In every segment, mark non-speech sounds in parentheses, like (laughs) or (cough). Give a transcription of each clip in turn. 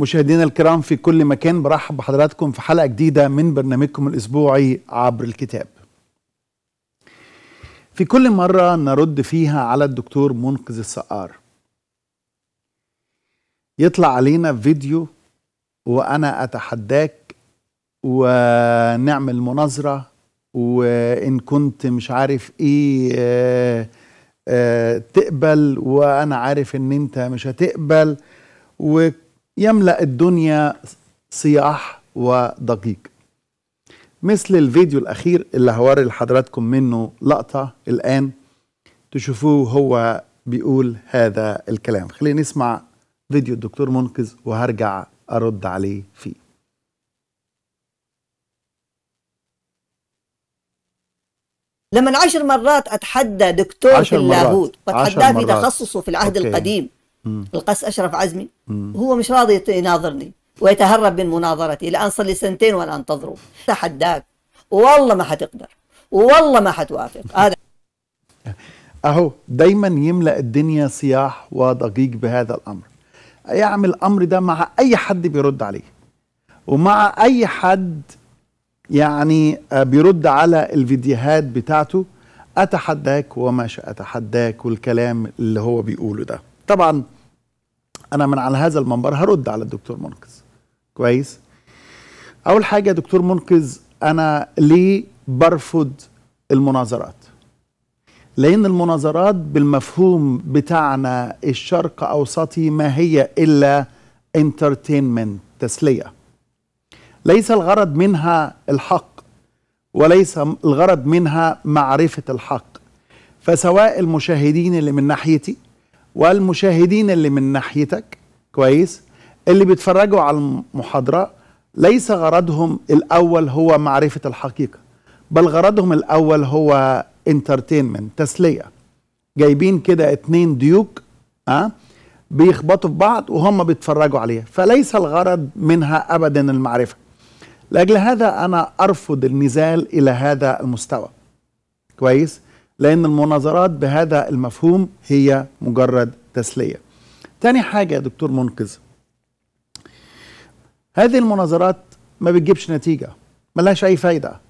مشاهدينا الكرام في كل مكان برحب بحضراتكم في حلقة جديدة من برنامجكم الأسبوعي عبر الكتاب في كل مرة نرد فيها على الدكتور منقذ السقار يطلع علينا فيديو وأنا أتحداك ونعمل مناظرة وإن كنت مش عارف إيه آه، آه، تقبل وأنا عارف إن أنت مش هتقبل و يملأ الدنيا صياح ودقيق مثل الفيديو الأخير اللي هوري لحضراتكم منه لقطة الآن تشوفوه هو بيقول هذا الكلام خلينا نسمع فيديو الدكتور منقذ وهرجع أرد عليه فيه لما عشر مرات اتحدى دكتور في اللاهوت واتحداه في تخصصه في العهد أوكي. القديم القس أشرف عزمي هو مش راضي يناظرني ويتهرب من مناظرتي الآن صار لي سنتين وأنا أنتظره تحداك والله ما حتقدر والله ما حتوافق (laughs) هذا أهو دايما يملأ الدنيا صياح وضجيج بهذا الأمر يعمل الأمر ده مع أي حد بيرد عليه ومع أي حد يعني آه، بيرد على الفيديوهات بتاعته أتحداك وما أتحداك والكلام اللي هو بيقوله ده طبعا انا من على هذا المنبر هرد على الدكتور منقذ كويس اول حاجه دكتور منقذ انا ليه برفض المناظرات لان المناظرات بالمفهوم بتاعنا الشرق اوسطي ما هي الا انترتينمنت تسليه ليس الغرض منها الحق وليس الغرض منها معرفه الحق فسواء المشاهدين اللي من ناحيتي والمشاهدين اللي من ناحيتك كويس اللي بيتفرجوا على المحاضرة ليس غرضهم الأول هو معرفة الحقيقة بل غرضهم الأول هو انترتينمنت تسلية جايبين كده اتنين ديوك أه؟ بيخبطوا في بعض وهم بيتفرجوا عليها فليس الغرض منها أبدا المعرفة لأجل هذا أنا أرفض النزال إلى هذا المستوى كويس؟ لأن المناظرات بهذا المفهوم هي مجرد تسلية تاني حاجة يا دكتور منقذ هذه المناظرات ما بتجيبش نتيجة ملهاش أي فايدة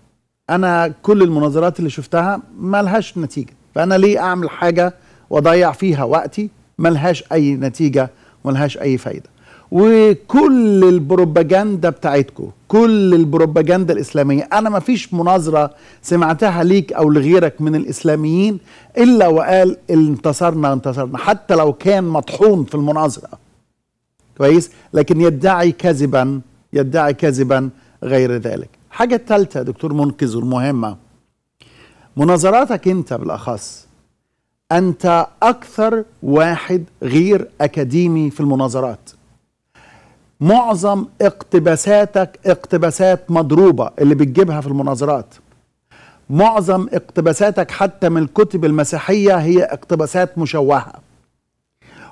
أنا كل المناظرات اللي شفتها ملهاش نتيجة فأنا ليه أعمل حاجة وأضيع فيها وقتي ملهاش أي نتيجة ملهاش أي فايدة وكل البروباجندا بتاعتكم كل البروباجندا الاسلاميه انا ما فيش مناظره سمعتها ليك او لغيرك من الاسلاميين الا وقال انتصرنا انتصرنا حتى لو كان مطحون في المناظره كويس لكن يدعي كذبا يدعي كذبا غير ذلك حاجه ثالثه يا دكتور منقذ والمهمه مناظراتك انت بالاخص انت اكثر واحد غير اكاديمي في المناظرات معظم اقتباساتك اقتباسات مضروبة اللي بتجيبها في المناظرات معظم اقتباساتك حتى من الكتب المسيحية هي اقتباسات مشوهة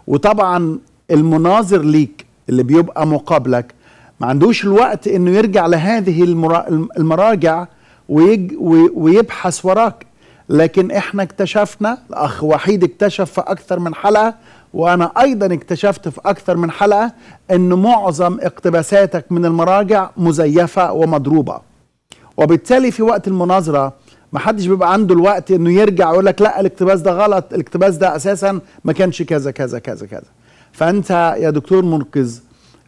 وطبعا المناظر ليك اللي بيبقى مقابلك ما عندوش الوقت انه يرجع لهذه المراجع ويج ويبحث وراك لكن احنا اكتشفنا الاخ وحيد اكتشف في اكثر من حلقه وانا ايضا اكتشفت في اكثر من حلقه ان معظم اقتباساتك من المراجع مزيفه ومضروبه وبالتالي في وقت المناظره ما حدش بيبقى عنده الوقت انه يرجع ويقول لك لا الاقتباس ده غلط الاقتباس ده اساسا ما كانش كذا كذا كذا كذا فانت يا دكتور منقذ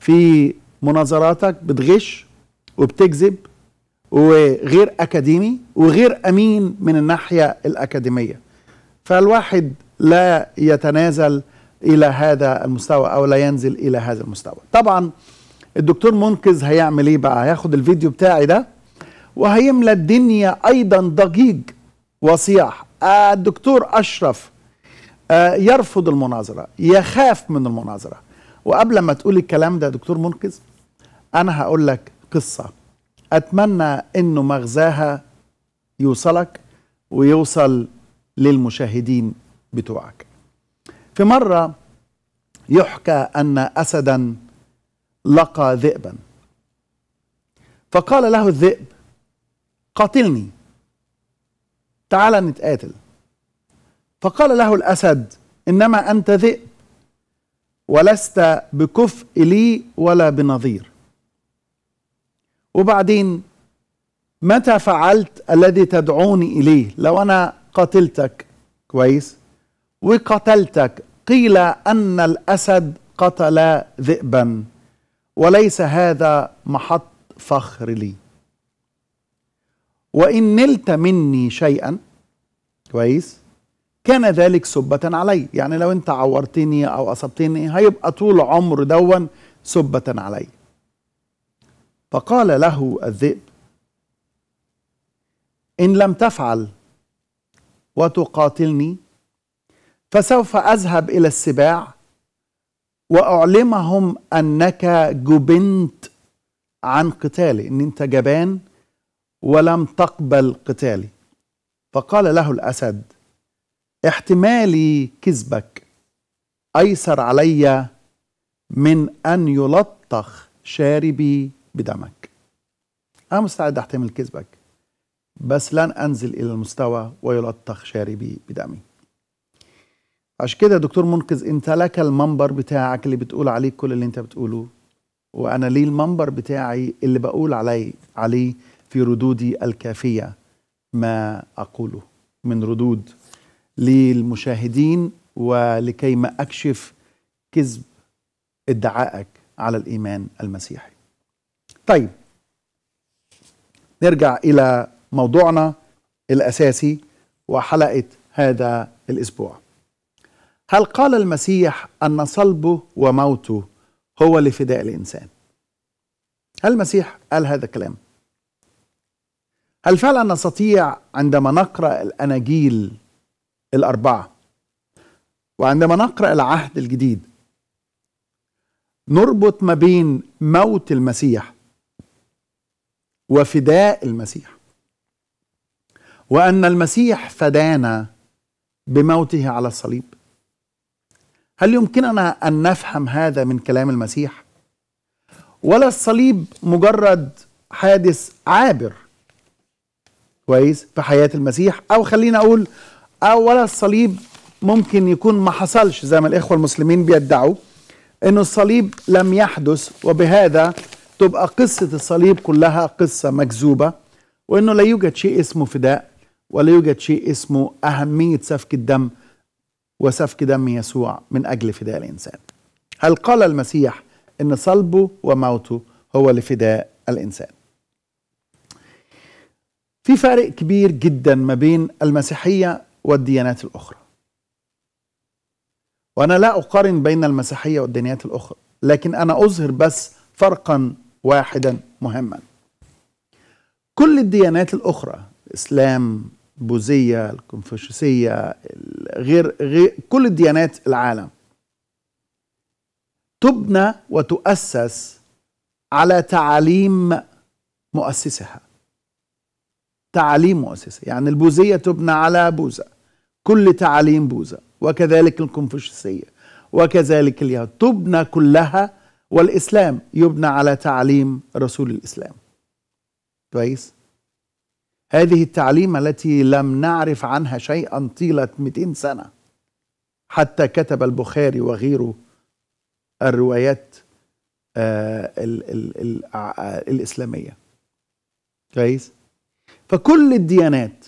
في مناظراتك بتغش وبتكذب وغير اكاديمي وغير امين من الناحيه الاكاديميه فالواحد لا يتنازل الى هذا المستوى او لا ينزل الى هذا المستوى طبعا الدكتور منقذ هيعمل ايه بقى هياخد الفيديو بتاعي ده وهيملى الدنيا ايضا ضجيج وصياح آه، الدكتور اشرف آه، يرفض المناظره يخاف من المناظره وقبل ما تقول الكلام ده دكتور منقذ انا هقول لك قصه أتمنى أنه مغزاها يوصلك ويوصل للمشاهدين بتوعك في مرة يحكى أن أسدا لقى ذئبا فقال له الذئب قاتلني تعال نتقاتل فقال له الأسد إنما أنت ذئب ولست بكفء لي ولا بنظير وبعدين متى فعلت الذي تدعوني اليه لو انا قتلتك كويس وقتلتك قيل ان الاسد قتل ذئبا وليس هذا محط فخر لي وان نلت مني شيئا كويس كان ذلك سبة علي يعني لو انت عورتني او اصبتني هيبقى طول عمر دون سبة علي فقال له الذئب إن لم تفعل وتقاتلني فسوف أذهب إلى السباع وأعلمهم أنك جبنت عن قتالي إن أنت جبان ولم تقبل قتالي فقال له الأسد احتمالي كذبك أيسر علي من أن يلطخ شاربي بدمك أنا مستعد أحتمل كذبك بس لن أنزل إلى المستوى ويلطخ شاربي بدمي عشان كده دكتور منقذ أنت لك المنبر بتاعك اللي بتقول عليه كل اللي أنت بتقوله وأنا ليه المنبر بتاعي اللي بقول عليه عليه في ردودي الكافية ما أقوله من ردود للمشاهدين ولكي ما أكشف كذب ادعائك على الإيمان المسيحي طيب نرجع إلى موضوعنا الأساسي وحلقة هذا الأسبوع هل قال المسيح أن صلبه وموته هو لفداء الإنسان هل المسيح قال هذا الكلام هل فعلا نستطيع عندما نقرأ الأناجيل الأربعة وعندما نقرأ العهد الجديد نربط ما بين موت المسيح وفداء المسيح وان المسيح فدانا بموته على الصليب هل يمكننا ان نفهم هذا من كلام المسيح ولا الصليب مجرد حادث عابر كويس في حياه المسيح او خلينا اقول او ولا الصليب ممكن يكون ما حصلش زي ما الاخوه المسلمين بيدعوا انه الصليب لم يحدث وبهذا تبقى قصة الصليب كلها قصة مكذوبة وأنه لا يوجد شيء اسمه فداء ولا يوجد شيء اسمه أهمية سفك الدم وسفك دم يسوع من أجل فداء الإنسان هل قال المسيح أن صلبه وموته هو لفداء الإنسان في فارق كبير جدا ما بين المسيحية والديانات الأخرى وأنا لا أقارن بين المسيحية والديانات الأخرى لكن أنا أظهر بس فرقا واحدا مهما كل الديانات الأخرى الإسلام البوذية الكونفوشيوسية غير, غير كل الديانات العالم تبنى وتؤسس على تعاليم مؤسسها تعاليم مؤسسة يعني البوذية تبنى على بوذا كل تعاليم بوذا وكذلك الكونفوشيوسية وكذلك اليهود تبنى كلها والإسلام يبنى على تعليم رسول الإسلام كويس هذه التعليم التي لم نعرف عنها شيئا طيلة 200 سنة حتى كتب البخاري وغيره الروايات آه الـ الـ الـ آه، الإسلامية كويس فكل الديانات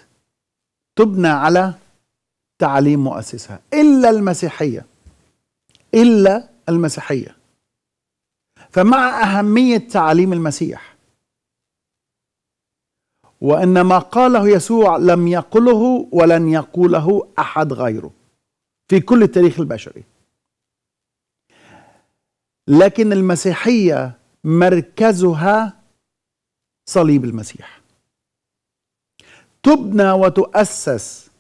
تبنى على تعليم مؤسسها إلا المسيحية إلا المسيحية فمع أهمية تعاليم المسيح وأن ما قاله يسوع لم يقله ولن يقوله أحد غيره في كل التاريخ البشري لكن المسيحية مركزها صليب المسيح تبنى وتؤسس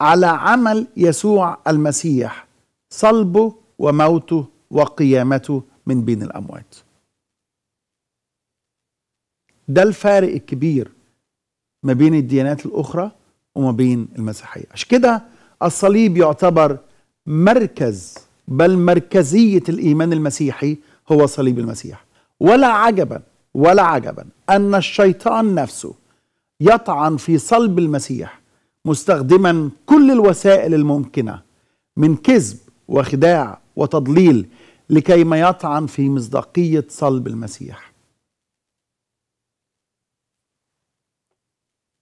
على عمل يسوع المسيح صلبه وموته وقيامته من بين الأموات ده الفارق الكبير ما بين الديانات الأخرى وما بين المسيحية عشان كده الصليب يعتبر مركز بل مركزية الإيمان المسيحي هو صليب المسيح ولا عجبا ولا عجبا أن الشيطان نفسه يطعن في صلب المسيح مستخدما كل الوسائل الممكنة من كذب وخداع وتضليل لكي ما يطعن في مصداقية صلب المسيح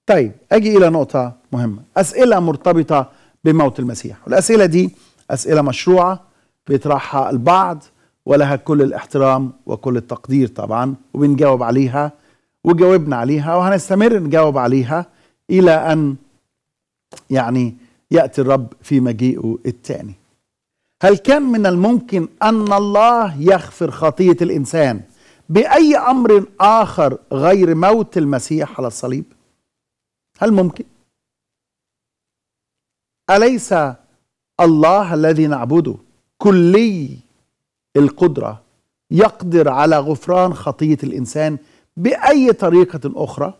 طيب أجي إلى نقطة مهمة أسئلة مرتبطة بموت المسيح والأسئلة دي أسئلة مشروعة بيطرحها البعض ولها كل الاحترام وكل التقدير طبعا وبنجاوب عليها وجاوبنا عليها وهنستمر نجاوب عليها إلى أن يعني يأتي الرب في مجيئه الثاني هل كان من الممكن أن الله يغفر خطية الإنسان بأي أمر آخر غير موت المسيح على الصليب؟ هل ممكن؟ أليس الله الذي نعبده كلي القدرة يقدر على غفران خطية الإنسان بأي طريقة أخرى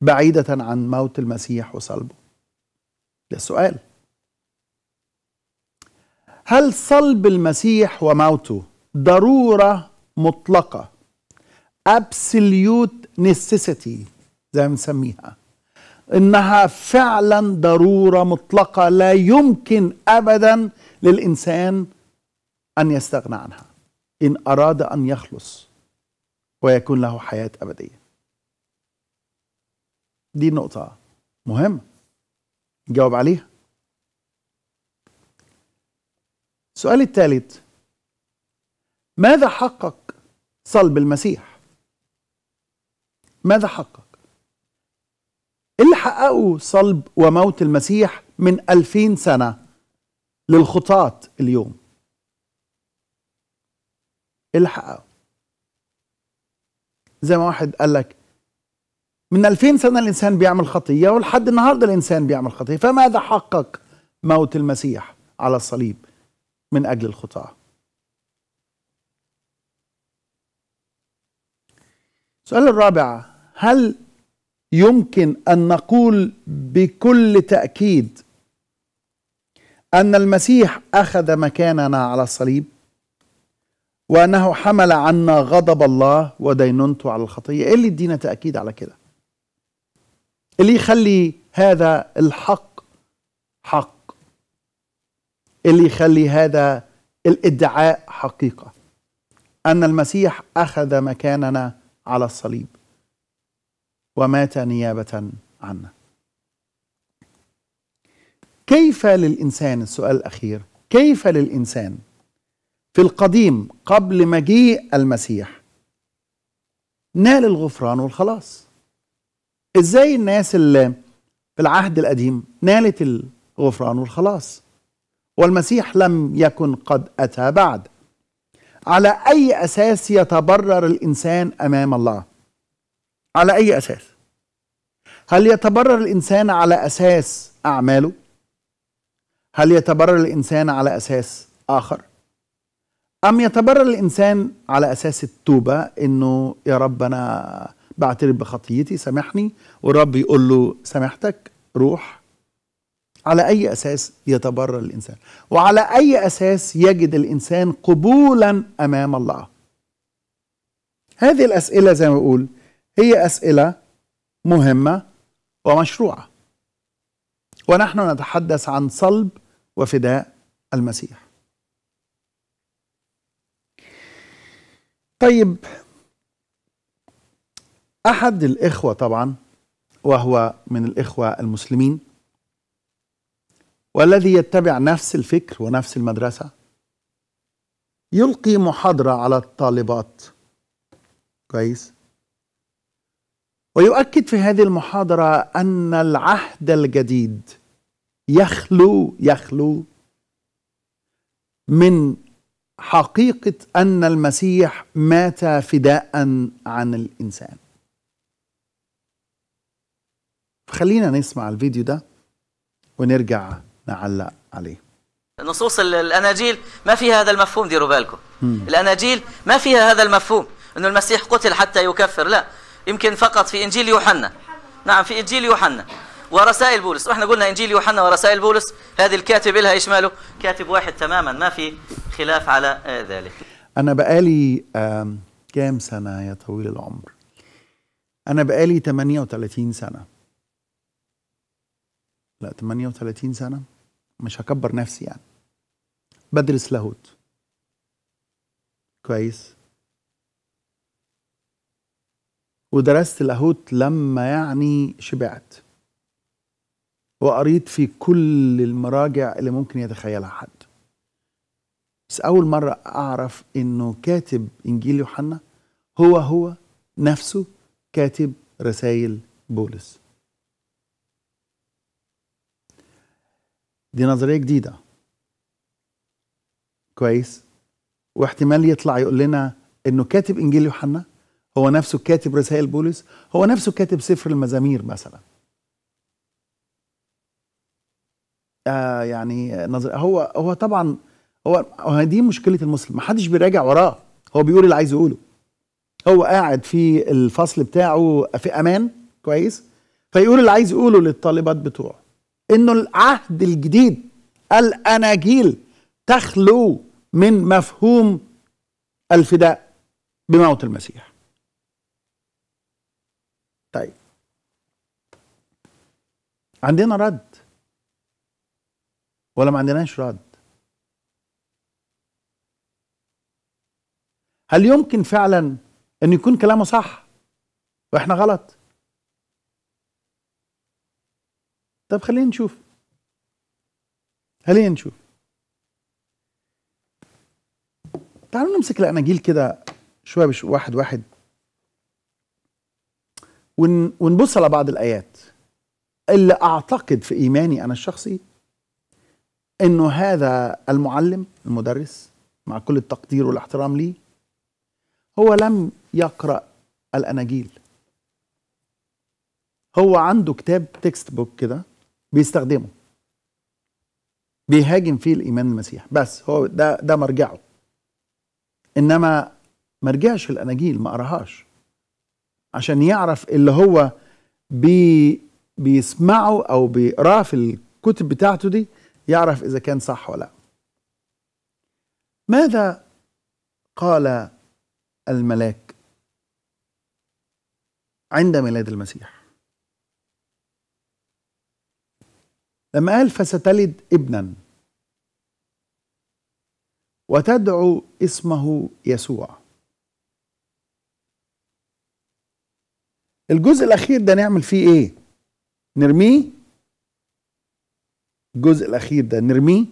بعيدة عن موت المسيح وصلبه؟ ده السؤال هل صلب المسيح وموته ضرورة مطلقة absolute necessity زي ما بنسميها انها فعلا ضروره مطلقه لا يمكن ابدا للانسان ان يستغنى عنها ان اراد ان يخلص ويكون له حياه ابديه دي نقطه مهمه نجاوب عليها السؤال الثالث ماذا حقق صلب المسيح ماذا حقق اللي حققه صلب وموت المسيح من ألفين سنة للخطاة اليوم اللي حققه زي ما واحد قال لك من 2000 سنة الإنسان بيعمل خطية ولحد النهاردة الإنسان بيعمل خطية فماذا حقق موت المسيح على الصليب من أجل الخطاة السؤال الرابع هل يمكن أن نقول بكل تأكيد أن المسيح أخذ مكاننا على الصليب وأنه حمل عنا غضب الله ودينونته على الخطية إيه اللي يدينا تأكيد على كده اللي يخلي هذا الحق حق اللي يخلي هذا الادعاء حقيقه ان المسيح اخذ مكاننا على الصليب ومات نيابه عنا كيف للانسان السؤال الاخير كيف للانسان في القديم قبل مجيء المسيح نال الغفران والخلاص ازاي الناس اللي في العهد القديم نالت الغفران والخلاص والمسيح لم يكن قد أتى بعد على أي أساس يتبرر الإنسان أمام الله على أي أساس هل يتبرر الإنسان على أساس أعماله هل يتبرر الإنسان على أساس آخر أم يتبرر الإنسان على أساس التوبة إنه يا رب أنا بعترف بخطيتي سامحني والرب يقول له سامحتك روح على أي أساس يتبرر الإنسان وعلى أي أساس يجد الإنسان قبولا أمام الله هذه الأسئلة زي ما بقول هي أسئلة مهمة ومشروعة ونحن نتحدث عن صلب وفداء المسيح طيب أحد الإخوة طبعا وهو من الإخوة المسلمين والذي يتبع نفس الفكر ونفس المدرسة يلقي محاضرة على الطالبات كويس ويؤكد في هذه المحاضرة أن العهد الجديد يخلو يخلو من حقيقة أن المسيح مات فداء عن الإنسان خلينا نسمع الفيديو ده ونرجع نعلق عليه نصوص الاناجيل ما فيها هذا المفهوم ديروا بالكم الاناجيل ما فيها هذا المفهوم انه المسيح قتل حتى يكفر لا يمكن فقط في انجيل يوحنا نعم في انجيل يوحنا ورسائل بولس واحنا قلنا انجيل يوحنا ورسائل بولس هذه الكاتب لها اشماله كاتب واحد تماما ما في خلاف على آه، ذلك انا بقالي كام سنه يا طويل العمر انا بقالي 38 سنه لا 38 سنه مش هكبر نفسي يعني بدرس لاهوت كويس ودرست لاهوت لما يعني شبعت وقريت في كل المراجع اللي ممكن يتخيلها حد بس أول مرة أعرف إنه كاتب إنجيل يوحنا هو هو نفسه كاتب رسائل بولس دي نظريه جديده كويس واحتمال يطلع يقول لنا انه كاتب انجيل يوحنا هو نفسه كاتب رسائل بولس هو نفسه كاتب سفر المزامير مثلا آه يعني نظر هو هو طبعا هو دي مشكله المسلم محدش بيراجع وراه هو بيقول اللي عايز يقوله هو قاعد في الفصل بتاعه في امان كويس فيقول اللي عايز يقوله للطالبات بتوعه انه العهد الجديد الاناجيل تخلو من مفهوم الفداء بموت المسيح طيب عندنا رد ولا ما عندناش رد هل يمكن فعلا ان يكون كلامه صح واحنا غلط طب خلينا نشوف خلينا نشوف تعالوا نمسك الاناجيل كده شويه بش واحد واحد ون... ونبص على بعض الايات اللي اعتقد في ايماني انا الشخصي انه هذا المعلم المدرس مع كل التقدير والاحترام ليه هو لم يقرا الاناجيل هو عنده كتاب تكست بوك كده بيستخدمه بيهاجم فيه الإيمان المسيح بس هو ده ده مرجعه إنما ما رجعش الأناجيل ما قراهاش عشان يعرف اللي هو بي بيسمعه أو بيقراه في الكتب بتاعته دي يعرف إذا كان صح ولا لا ماذا قال الملاك عند ميلاد المسيح لما قال فستلد ابنا وتدعو اسمه يسوع الجزء الاخير ده نعمل فيه ايه نرميه الجزء الاخير ده نرميه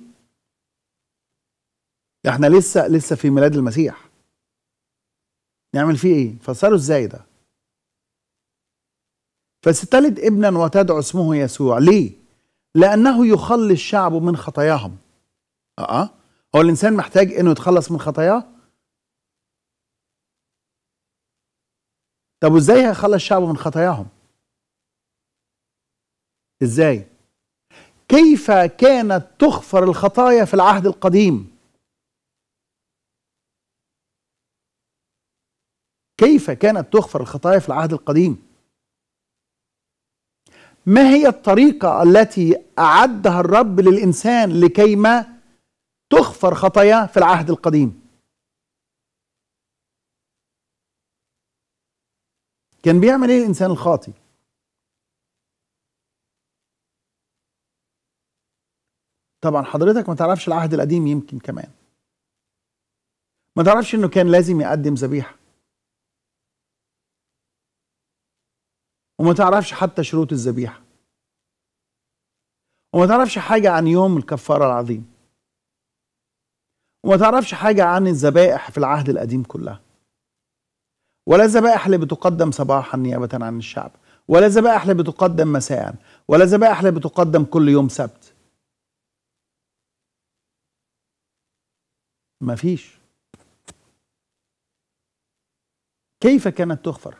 احنا لسه لسه في ميلاد المسيح نعمل فيه ايه فسروا ازاي ده فستلد ابنا وتدعو اسمه يسوع ليه لأنه يخلي الشعب من خطاياهم أه هو الإنسان محتاج إنه يتخلص من خطاياه طب وإزاي هيخلص الشعب من خطاياهم إزاي كيف كانت تغفر الخطايا في العهد القديم كيف كانت تغفر الخطايا في العهد القديم ما هي الطريقة التي أعدها الرب للإنسان لكيما تغفر خطاياه في العهد القديم كان بيعمل ايه الانسان الخاطي طبعا حضرتك ما تعرفش العهد القديم يمكن كمان ما تعرفش انه كان لازم يقدم ذبيحه وما تعرفش حتى شروط الذبيحه وما تعرفش حاجه عن يوم الكفاره العظيم وما تعرفش حاجه عن الذبائح في العهد القديم كلها ولا الذبائح اللي بتقدم صباحا نيابه عن الشعب ولا الذبائح اللي بتقدم مساء ولا الذبائح اللي بتقدم كل يوم سبت مفيش كيف كانت تغفر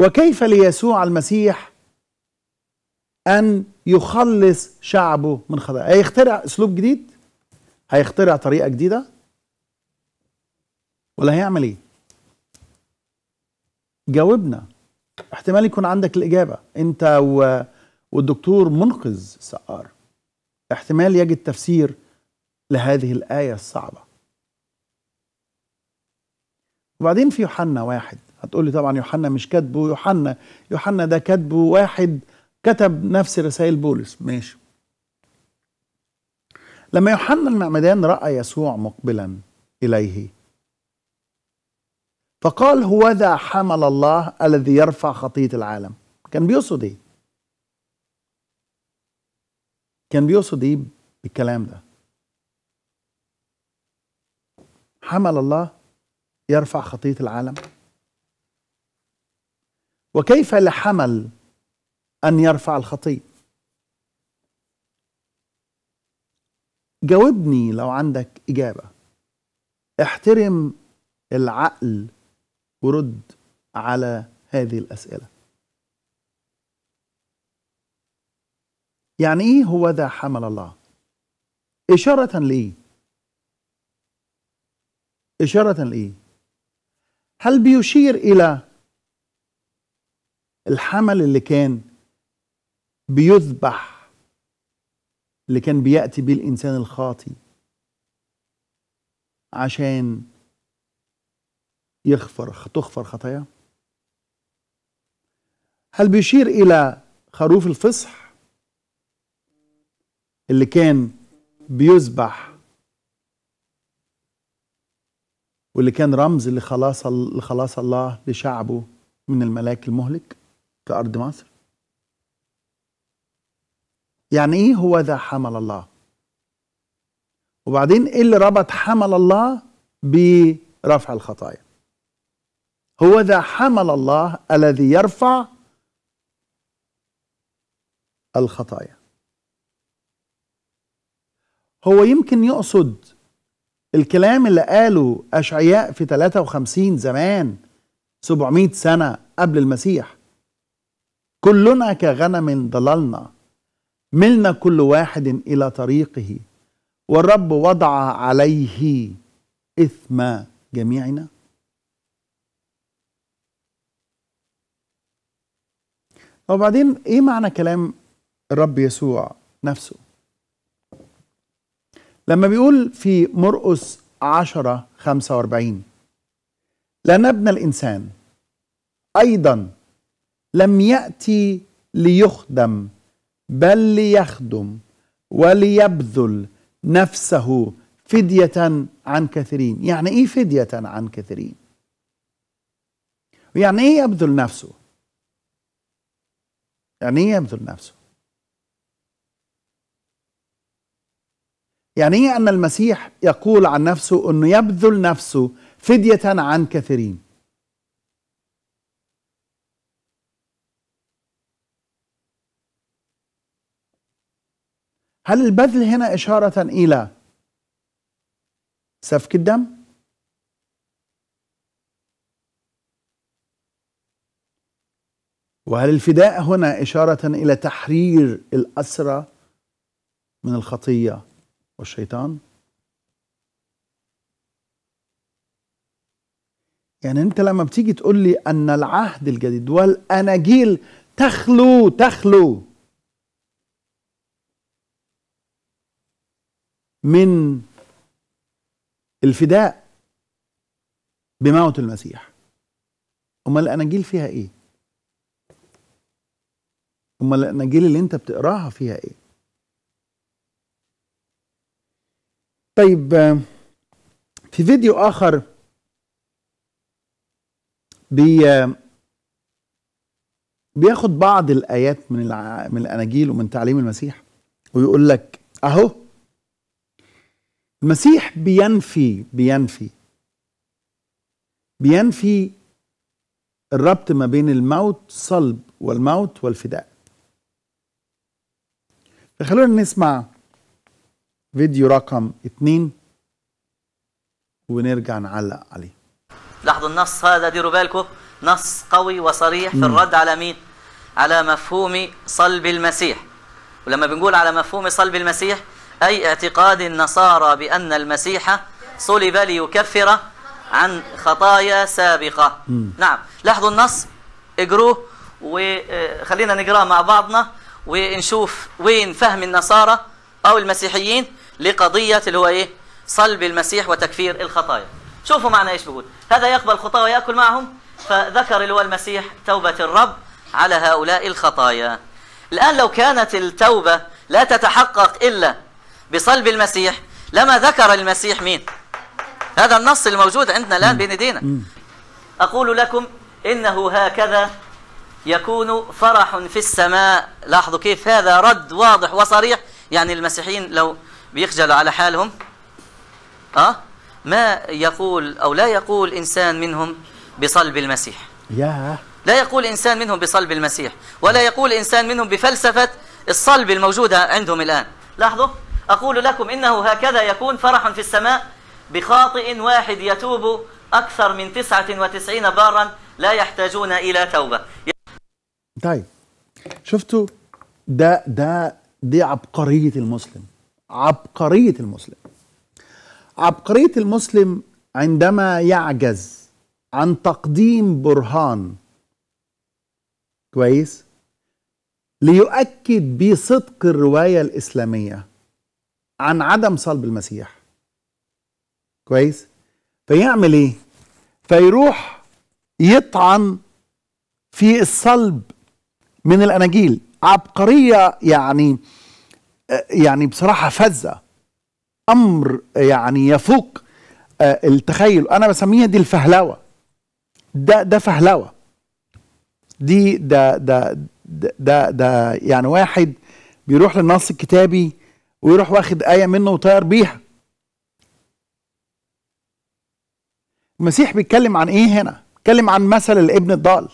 وكيف ليسوع المسيح أن يخلص شعبه من خطاياه هيخترع أسلوب جديد هيخترع طريقة جديدة ولا هيعمل إيه جاوبنا احتمال يكون عندك الإجابة أنت و... والدكتور منقذ سقار احتمال يجد تفسير لهذه الآية الصعبة وبعدين في يوحنا واحد هتقول لي طبعا يوحنا مش كاتبه يوحنا يوحنا ده كاتبه واحد كتب نفس رسائل بولس ماشي لما يوحنا المعمدان راى يسوع مقبلا اليه فقال هو ذا حمل الله الذي يرفع خطيه العالم كان بيقصد ايه كان بيقصد ايه بالكلام ده حمل الله يرفع خطيه العالم وكيف لحمل أن يرفع الخطية جاوبني لو عندك إجابة احترم العقل ورد على هذه الأسئلة يعني إيه هو ذا حمل الله إشارة لإيه إشارة لإيه هل بيشير إلى الحمل اللي كان بيذبح اللي كان بيأتي بيه الإنسان الخاطي عشان يغفر تغفر خطاياه هل بيشير إلى خروف الفصح اللي كان بيذبح واللي كان رمز لخلاص لخلاص الله لشعبه من الملاك المهلك في أرض مصر يعني إيه هو ذا حمل الله وبعدين إيه اللي ربط حمل الله برفع الخطايا هو ذا حمل الله الذي يرفع الخطايا هو يمكن يقصد الكلام اللي قاله أشعياء في 53 زمان 700 سنة قبل المسيح كلنا كغنم ضللنا ملنا كل واحد إلى طريقه والرب وضع عليه إثم جميعنا وبعدين إيه معنى كلام الرب يسوع نفسه لما بيقول في مرقس عشرة خمسة واربعين لأن ابن الإنسان أيضا لم يأتي ليخدم بل ليخدم وليبذل نفسه فدية عن كثيرين يعني إيه فدية عن كثيرين يعني إيه يبذل نفسه يعني إيه يبذل نفسه يعني إيه أن المسيح يقول عن نفسه أنه يبذل نفسه فدية عن كثيرين هل البذل هنا إشارة إلى سفك الدم وهل الفداء هنا إشارة إلى تحرير الأسرة من الخطية والشيطان يعني أنت لما بتيجي تقول لي أن العهد الجديد والأناجيل تخلو تخلو من الفداء بموت المسيح امال الاناجيل فيها ايه امال الاناجيل اللي انت بتقراها فيها ايه طيب في فيديو اخر بي بياخد بعض الايات من من الاناجيل ومن تعليم المسيح ويقول لك اهو المسيح بينفي بينفي بينفي الربط ما بين الموت صلب والموت والفداء فخلونا نسمع فيديو رقم اتنين ونرجع نعلق عليه لاحظوا النص هذا ديروا بالكم نص قوي وصريح في الرد على مين على مفهوم صلب المسيح ولما بنقول على مفهوم صلب المسيح أي اعتقاد النصارى بأن المسيح صلب ليكفر عن خطايا سابقة نعم لاحظوا النص اجروه وخلينا آه، نقراه مع بعضنا ونشوف وين فهم النصارى أو المسيحيين لقضية اللي هو إيه صلب المسيح وتكفير الخطايا شوفوا معنا إيش بيقول هذا يقبل خطايا ويأكل معهم فذكر اللي هو المسيح توبة الرب على هؤلاء الخطايا الآن لو كانت التوبة لا تتحقق إلا بصلب المسيح لما ذكر المسيح مين هذا النص الموجود عندنا الآن بين ايدينا أقول لكم إنه هكذا يكون فرح في السماء لاحظوا كيف هذا رد واضح وصريح يعني المسيحيين لو بيخجلوا على حالهم أه ما يقول أو لا يقول إنسان منهم بصلب المسيح لا يقول إنسان منهم بصلب المسيح ولا يقول إنسان منهم بفلسفة الصلب الموجودة عندهم الآن لاحظوا أقول لكم إنه هكذا يكون فرح في السماء بخاطئ واحد يتوب أكثر من 99 بارا لا يحتاجون إلى توبة طيب شفتوا ده ده دي عبقرية المسلم عبقرية المسلم عبقرية المسلم عندما يعجز عن تقديم برهان كويس ليؤكد بصدق الرواية الإسلامية عن عدم صلب المسيح كويس فيعمل ايه فيروح يطعن في الصلب من الاناجيل عبقريه يعني يعني بصراحه فذه امر يعني يفوق آه، التخيل انا بسميها دي الفهلوه ده ده فهلوه دي ده ده ده ده يعني واحد بيروح للنص الكتابي ويروح واخد آية منه وطاير بيها المسيح بيتكلم عن ايه هنا بيتكلم عن مثل الابن الضال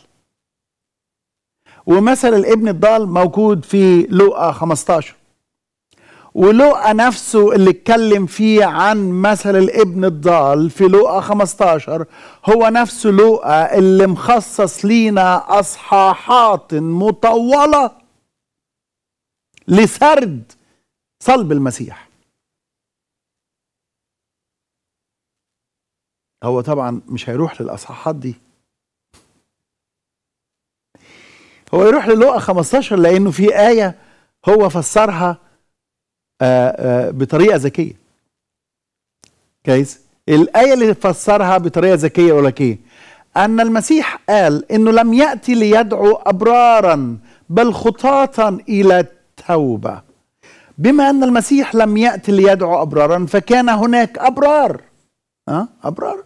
ومثل الابن الضال موجود في لوقا 15 ولوقا نفسه اللي اتكلم فيه عن مثل الابن الضال في لوقا 15 هو نفسه لوقا اللي مخصص لينا اصحاحات مطوله لسرد صلب المسيح هو طبعا مش هيروح للاصحاحات دي هو يروح للقاء 15 لانه في ايه هو فسرها آآ آه، آآ آه، بطريقه ذكيه كويس الايه اللي فسرها بطريقه ذكيه يقول لك ايه ان المسيح قال انه لم ياتي ليدعو ابرارا بل خطاة الى التوبه بما أن المسيح لم يأتي ليدعو أبرارا فكان هناك أبرار أه؟ أبرار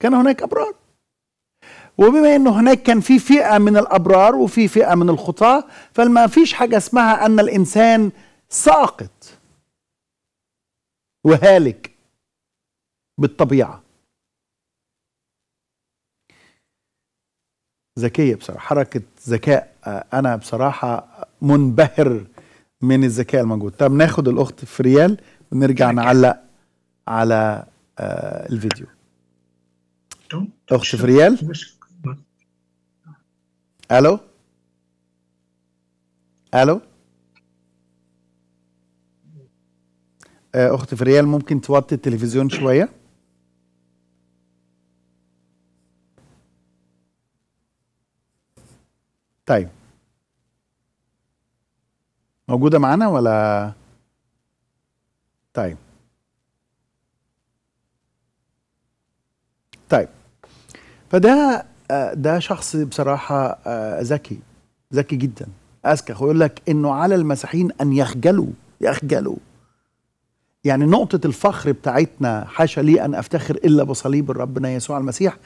كان هناك أبرار وبما انه هناك كان في فئه من الابرار وفي فئه من الخطاه فما فيش حاجه اسمها ان الانسان ساقط وهالك بالطبيعه ذكيه بصراحه حركه ذكاء آه، انا بصراحه منبهر من الذكاء الموجود طب ناخد الاخت فريال ونرجع نعلق على آه الفيديو اخت فريال الو الو آه، اخت فريال ممكن توطي التلفزيون شويه طيب موجوده معانا ولا طيب طيب فده ده شخص بصراحه ذكي ذكي جدا اذكى يقول لك انه على المسيحيين ان يخجلوا يخجلوا يعني نقطة الفخر بتاعتنا حاشا لي أن أفتخر إلا بصليب ربنا يسوع المسيح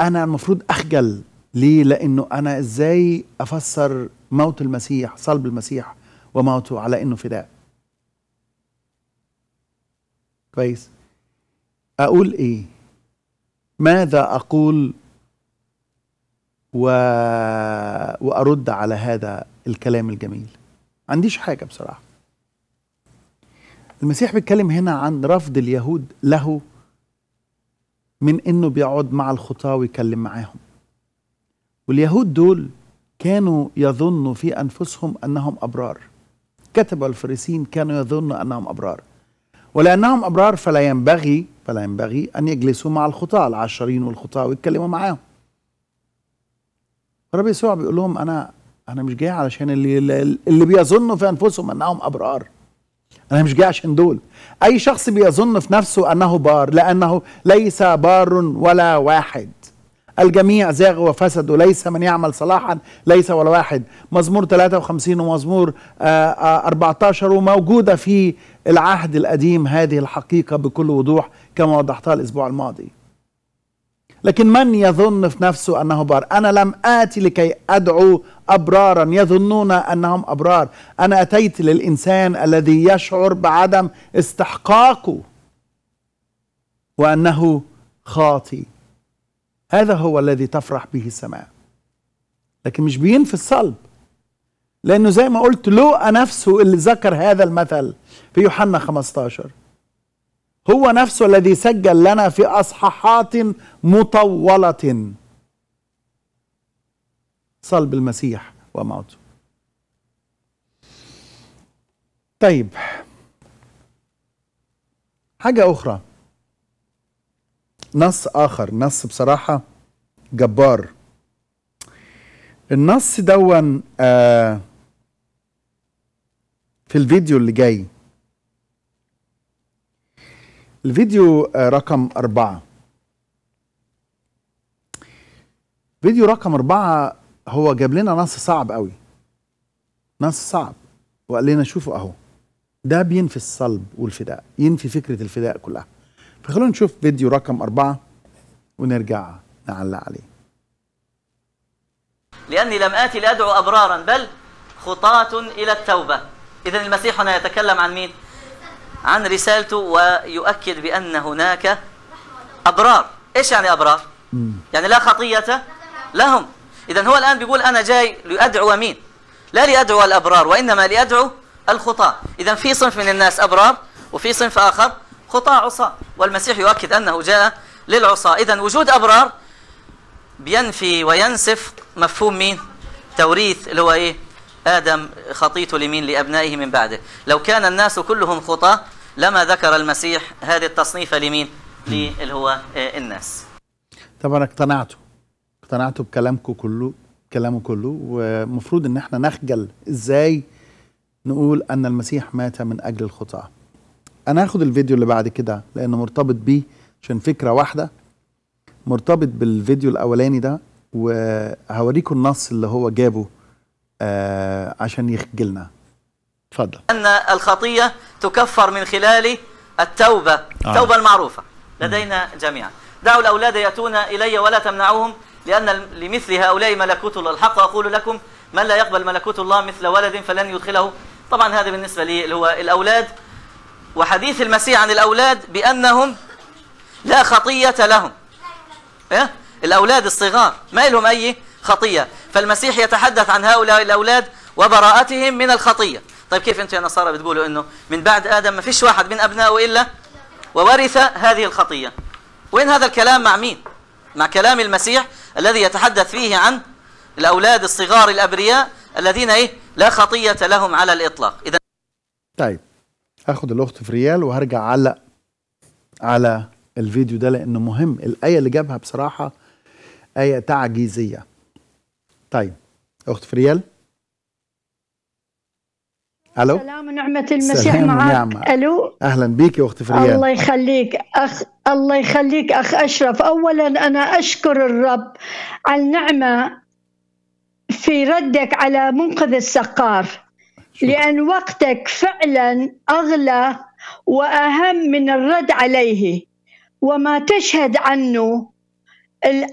أنا المفروض أخجل ليه؟ لأنه أنا إزاي أفسر موت المسيح صلب المسيح وموته على انه فداء كويس اقول ايه ماذا اقول و... وارد على هذا الكلام الجميل عنديش حاجه بصراحه المسيح بيتكلم هنا عن رفض اليهود له من انه بيقعد مع الخطاه ويكلم معاهم واليهود دول كانوا يظنوا في أنفسهم أنهم أبرار كتب الفريسين كانوا يظنوا أنهم أبرار ولأنهم أبرار فلا ينبغي فلا ينبغي أن يجلسوا مع الخطاة العشرين والخطاة ويتكلموا معاهم رب يسوع بيقول لهم أنا أنا مش جاي علشان اللي اللي بيظنوا في أنفسهم أنهم أبرار أنا مش جاي عشان دول أي شخص بيظن في نفسه أنه بار لأنه ليس بار ولا واحد الجميع زاغ وفسد وليس من يعمل صلاحا ليس ولا واحد مزمور 53 ومزمور 14 آه، آه، وموجودة في العهد القديم هذه الحقيقة بكل وضوح كما وضحتها الأسبوع الماضي لكن من يظن في نفسه أنه بار أنا لم آتي لكي أدعو أبرارا يظنون أنهم أبرار أنا أتيت للإنسان الذي يشعر بعدم استحقاقه وأنه خاطئ هذا هو الذي تفرح به السماء لكن مش بينفي الصلب لأنه زي ما قلت لوقا نفسه اللي ذكر هذا المثل في يوحنا 15 هو نفسه الذي سجل لنا في أصحاحات مطولة صلب المسيح وموته طيب حاجة أخرى نص آخر نص بصراحة جبار النص دون آه في الفيديو اللي جاي الفيديو آه رقم أربعة فيديو رقم أربعة هو جاب لنا نص صعب قوي نص صعب وقال لنا شوفوا أهو ده بينفي الصلب والفداء ينفي فكرة الفداء كلها فخلونا نشوف فيديو رقم أربعة ونرجع نعلق عليه لأني لم آتي لأدعو أبرارا بل خطاة إلى التوبة إذا المسيح هنا يتكلم عن مين؟ عن رسالته ويؤكد بأن هناك أبرار إيش يعني أبرار؟ يعني لا خطية لهم إذا هو الآن بيقول أنا جاي لأدعو مين؟ لا لأدعو الأبرار وإنما لأدعو الخطاة إذا في صنف من الناس أبرار وفي صنف آخر خطاة عصاة والمسيح يؤكد أنه جاء للعصاة إذا وجود أبرار بينفي وينسف مفهوم مين توريث اللي هو إيه آدم خطيته لمين لأبنائه من بعده لو كان الناس كلهم خطاة لما ذكر المسيح هذه التصنيفة لمين اللي هو آه، الناس طبعا اقتنعتوا اقتنعتوا بكلامكم كله كلامه كله ومفروض ان احنا نخجل ازاي نقول ان المسيح مات من اجل الخطاه انا هاخد الفيديو اللي بعد كده لانه مرتبط بيه عشان فكره واحده مرتبط بالفيديو الاولاني ده وهوريكم النص اللي هو جابه آه عشان يخجلنا اتفضل ان الخطيه تكفر من خلال التوبه التوبه آه. المعروفه لدينا جميعا دعوا الاولاد ياتون الي ولا تمنعوهم لان لمثل هؤلاء ملكوت الله الحق اقول لكم من لا يقبل ملكوت الله مثل ولد فلن يدخله طبعا هذا بالنسبه لي اللي هو الاولاد وحديث المسيح عن الأولاد بأنهم لا خطية لهم إيه؟ الأولاد الصغار ما لهم أي خطية فالمسيح يتحدث عن هؤلاء الأولاد وبراءتهم من الخطية طيب كيف أنتم يا نصارى بتقولوا أنه من بعد آدم ما فيش واحد من أبنائه إلا وورث هذه الخطية وين هذا الكلام مع مين مع كلام المسيح الذي يتحدث فيه عن الأولاد الصغار الأبرياء الذين إيه لا خطية لهم على الإطلاق إذا طيب اخد الاخت في ريال وهرجع اعلق على الفيديو ده لانه مهم الايه اللي جابها بصراحه ايه تعجيزيه طيب اخت في ريال الو سلام ونعمة المسيح معك نعمة. الو اهلا بيك يا اخت فريال الله يخليك اخ الله يخليك اخ اشرف اولا انا اشكر الرب على النعمة في ردك على منقذ السقار لأن وقتك فعلا أغلى وأهم من الرد عليه وما تشهد عنه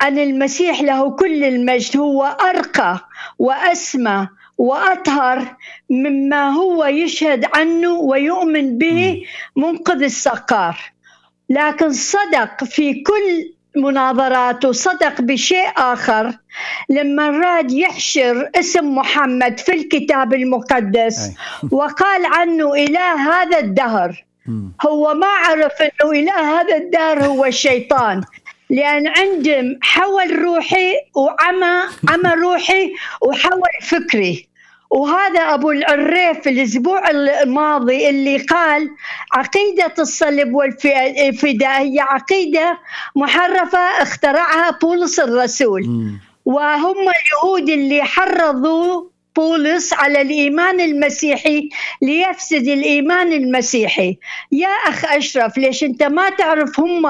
عن المسيح له كل المجد هو أرقى وأسمى وأطهر مما هو يشهد عنه ويؤمن به منقذ السقار لكن صدق في كل مناظرات وصدق بشيء آخر لما راد يحشر اسم محمد في الكتاب المقدس وقال عنه إله هذا الدهر هو ما عرف أنه إله هذا الدهر هو الشيطان لأن عندهم حول روحي وعمى عمى روحي وحول فكري وهذا ابو الريف الاسبوع الماضي اللي قال عقيده الصلب والفدائيه عقيده محرفه اخترعها بولس الرسول م. وهم اليهود اللي حرضوا بولس على الايمان المسيحي ليفسد الايمان المسيحي يا اخ اشرف ليش انت ما تعرف هم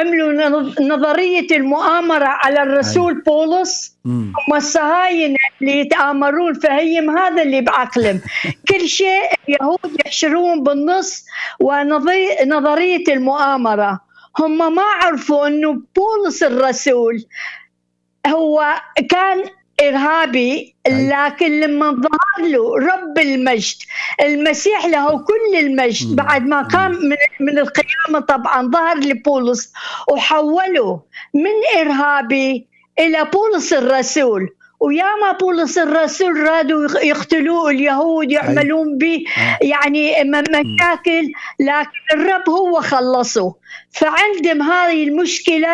عملوا نظريه المؤامره على الرسول أي. بولس هم الصهاينه اللي يتآمرون فهيم هذا اللي بعقلهم (laughs) كل شيء اليهود يحشرون بالنص ونظرية المؤامرة هم ما عرفوا أنه بولس الرسول هو كان ارهابي لكن لما ظهر له رب المجد المسيح له كل المجد بعد ما قام من من القيامه طبعا ظهر لبولس وحوله من ارهابي الى بولس الرسول وياما بولس الرسول رادوا يقتلوا اليهود يعملون به آه. يعني مشاكل لكن الرب هو خلصه فعندهم هذه المشكله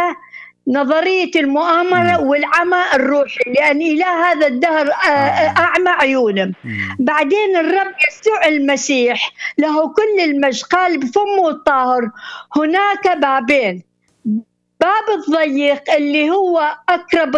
نظرية المؤامرة والعمى الروحي لأن إلى هذا الدهر آه، آه. أعمى عيونهم بعدين الرب يسوع المسيح له كل المشقال قال بفمه الطاهر هناك بابين باب الضيق اللي هو أقرب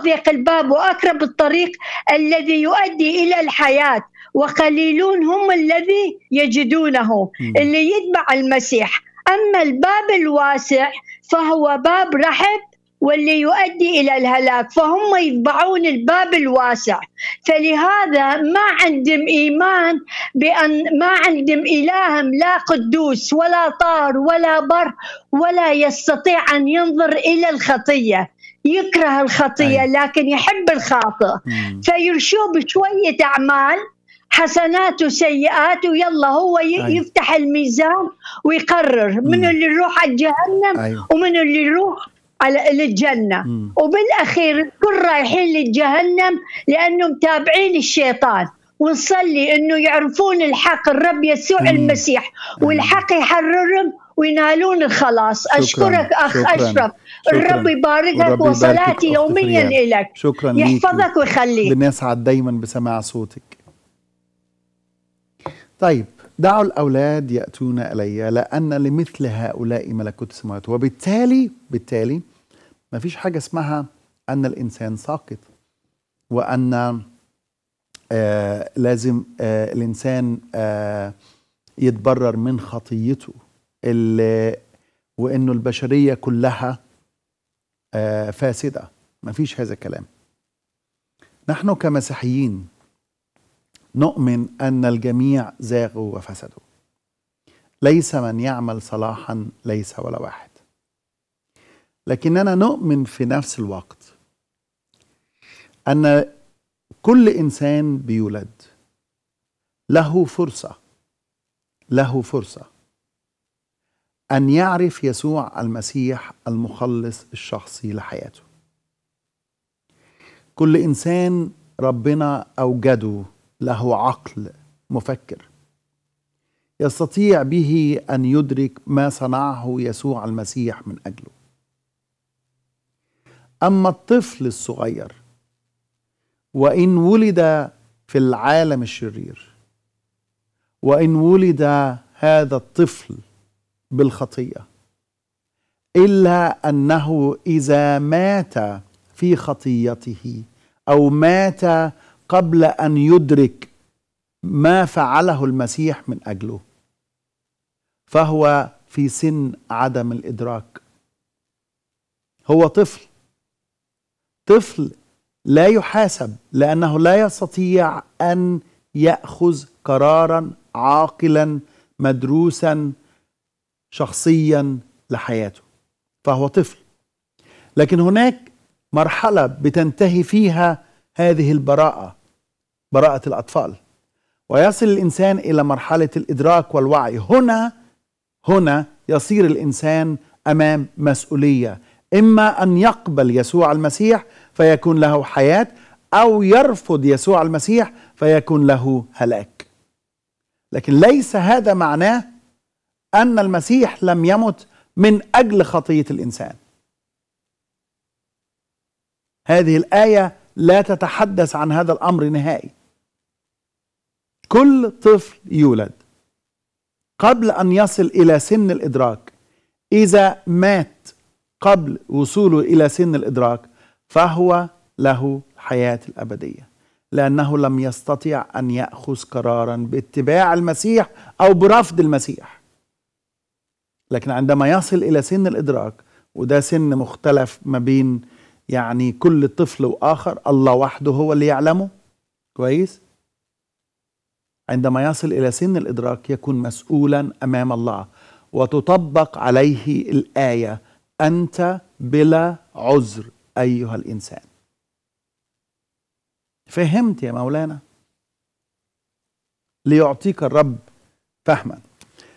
ضيق الباب وأقرب الطريق الذي يؤدي إلى الحياة وقليلون هم الذي يجدونه اللي يتبع المسيح أما الباب الواسع فهو باب رحب واللي يؤدي إلى الهلاك فهم يتبعون الباب الواسع فلهذا ما عندهم إيمان بأن ما عندهم إله لا قدوس ولا طار ولا بر ولا يستطيع أن ينظر إلى الخطية يكره الخطية لكن يحب الخاطئ فيرشوه بشوية أعمال حسنات وسيئات ويلا هو يفتح الميزان ويقرر من اللي يروح على جهنم أيوة. ومن اللي يروح على للجنة م. وبالأخير كل رايحين للجهنم لأنهم متابعين الشيطان ونصلي انه يعرفون الحق الرب يسوع مم. المسيح والحق يحررهم وينالون الخلاص شكراً. اشكرك اخ شكراً. اشرف شكراً. الرب يباركك وصلاتي يوميا إليك شكرا يحفظك ويخليك بنسعد دايما بسماع صوتك طيب دعوا الأولاد يأتون إلي لأن لمثل هؤلاء ملكوت السماوات وبالتالي بالتالي ما فيش حاجة اسمها أن الإنسان ساقط وأن آه لازم آه الإنسان آه يتبرر من خطيته اللي وأنه البشرية كلها آه فاسدة ما فيش هذا الكلام نحن كمسيحيين نؤمن أن الجميع زاغوا وفسدوا ليس من يعمل صلاحا ليس ولا واحد لكننا نؤمن في نفس الوقت أن كل إنسان بيولد له فرصة له فرصة أن يعرف يسوع المسيح المخلص الشخصي لحياته كل إنسان ربنا أوجده له عقل مفكر يستطيع به ان يدرك ما صنعه يسوع المسيح من اجله اما الطفل الصغير وان ولد في العالم الشرير وان ولد هذا الطفل بالخطيه الا انه اذا مات في خطيته او مات قبل ان يدرك ما فعله المسيح من اجله فهو في سن عدم الادراك هو طفل طفل لا يحاسب لانه لا يستطيع ان ياخذ قرارا عاقلا مدروسا شخصيا لحياته فهو طفل لكن هناك مرحله بتنتهي فيها هذه البراءة براءة الأطفال ويصل الإنسان إلى مرحلة الإدراك والوعي هنا هنا يصير الإنسان أمام مسؤولية إما أن يقبل يسوع المسيح فيكون له حياة أو يرفض يسوع المسيح فيكون له هلاك لكن ليس هذا معناه أن المسيح لم يمت من أجل خطية الإنسان هذه الآية لا تتحدث عن هذا الأمر نهائي كل طفل يولد قبل أن يصل إلى سن الإدراك إذا مات قبل وصوله إلى سن الإدراك فهو له الحياة الأبدية لأنه لم يستطع أن يأخذ قرارا باتباع المسيح أو برفض المسيح لكن عندما يصل إلى سن الإدراك وده سن مختلف ما بين يعني كل طفل واخر الله وحده هو اللي يعلمه كويس عندما يصل الى سن الادراك يكون مسؤولا امام الله وتطبق عليه الايه انت بلا عذر ايها الانسان فهمت يا مولانا ليعطيك الرب فهما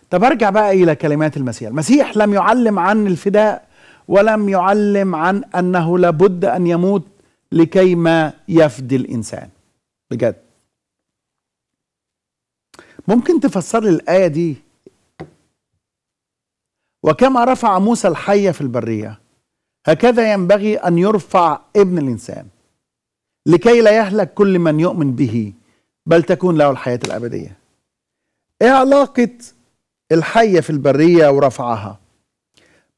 طب ارجع بقى الى كلمات المسيح المسيح لم يعلم عن الفداء ولم يعلم عن أنه لابد أن يموت لكيما يفدي الإنسان بجد ممكن تفسر لي الآية دي وكما رفع موسى الحية في البرية هكذا ينبغي أن يرفع ابن الإنسان لكي لا يهلك كل من يؤمن به بل تكون له الحياة الأبدية ايه علاقة الحية في البرية ورفعها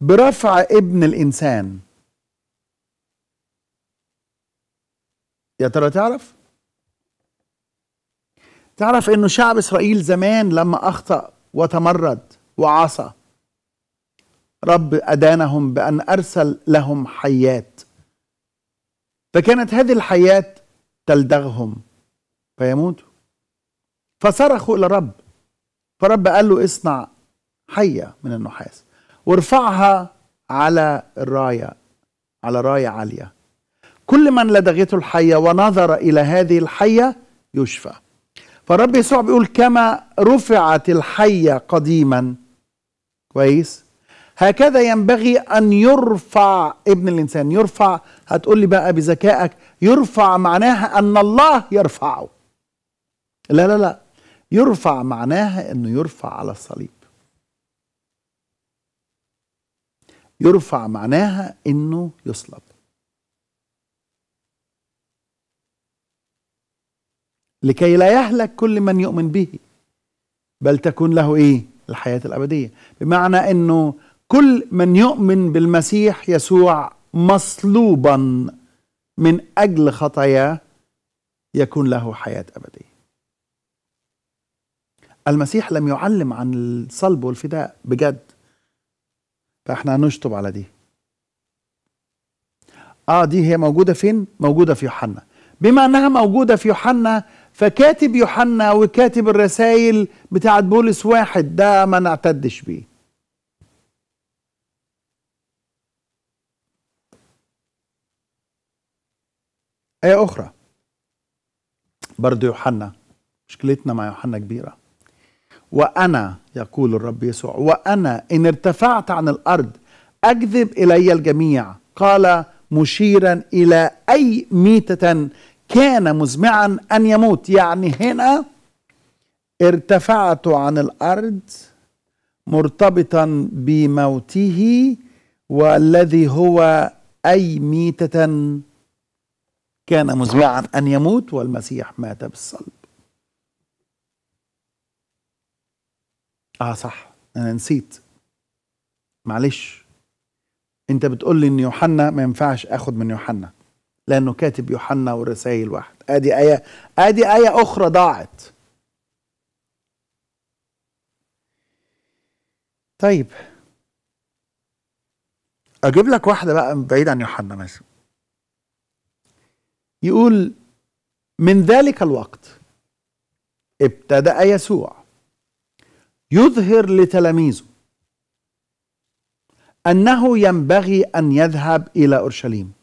برفع ابن الانسان يا ترى تعرف تعرف انه شعب اسرائيل زمان لما اخطا وتمرد وعصى رب ادانهم بان ارسل لهم حيات فكانت هذه الحيات تلدغهم فيموتوا فصرخوا الى رب فرب قال له اصنع حيه من النحاس وارفعها على الراية على راية عالية كل من لدغته الحية ونظر إلى هذه الحية يشفى فالرب يسوع بيقول كما رفعت الحية قديما كويس هكذا ينبغي أن يرفع ابن الإنسان يرفع هتقول لي بقى بذكائك يرفع معناها أن الله يرفعه لا لا لا يرفع معناها أنه يرفع على الصليب يرفع معناها انه يصلب لكي لا يهلك كل من يؤمن به بل تكون له ايه الحياه الابديه بمعنى انه كل من يؤمن بالمسيح يسوع مصلوبا من اجل خطاياه يكون له حياه ابديه المسيح لم يعلم عن الصلب والفداء بجد فاحنا هنشطب على دي اه دي هي موجوده فين موجوده في يوحنا بما انها موجوده في يوحنا فكاتب يوحنا وكاتب الرسائل بتاعت بولس واحد ده ما نعتدش بيه آية أخرى برضو يوحنا مشكلتنا مع يوحنا كبيرة وأنا يقول الرب يسوع وأنا إن ارتفعت عن الأرض أكذب إلي الجميع قال مشيرا إلى أي ميتة كان مزمعا أن يموت يعني هنا ارتفعت عن الأرض مرتبطا بموته والذي هو أي ميتة كان مزمعا أن يموت والمسيح مات بالصلب اه صح انا نسيت معلش انت بتقول لي ان يوحنا ما ينفعش اخد من يوحنا لانه كاتب يوحنا والرسائل واحد ادي ايه ادي ايه اخرى ضاعت طيب اجيب لك واحده بقى بعيد عن يوحنا مثلا يقول من ذلك الوقت ابتدا يسوع يظهر لتلاميذه انه ينبغي ان يذهب الى اورشليم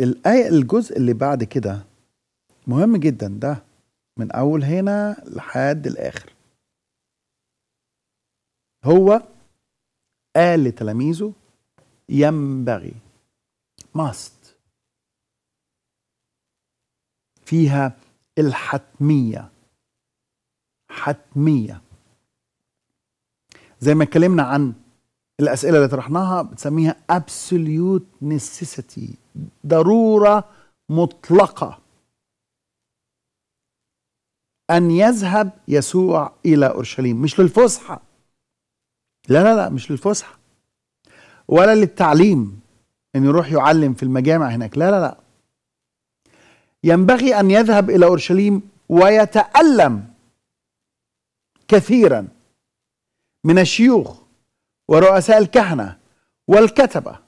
الآية الجزء اللي بعد كده مهم جدا ده من أول هنا لحد الآخر هو قال لتلاميذه ينبغي must فيها الحتمية حتمية زي ما اتكلمنا عن الأسئلة اللي طرحناها بنسميها absolute necessity ضرورة مطلقة أن يذهب يسوع إلى أورشليم مش للفسحة لا لا لا مش للفسحة ولا للتعليم أن يروح يعلم في المجامع هناك لا لا لا ينبغي أن يذهب إلى أورشليم ويتألم كثيرا من الشيوخ ورؤساء الكهنة والكتبة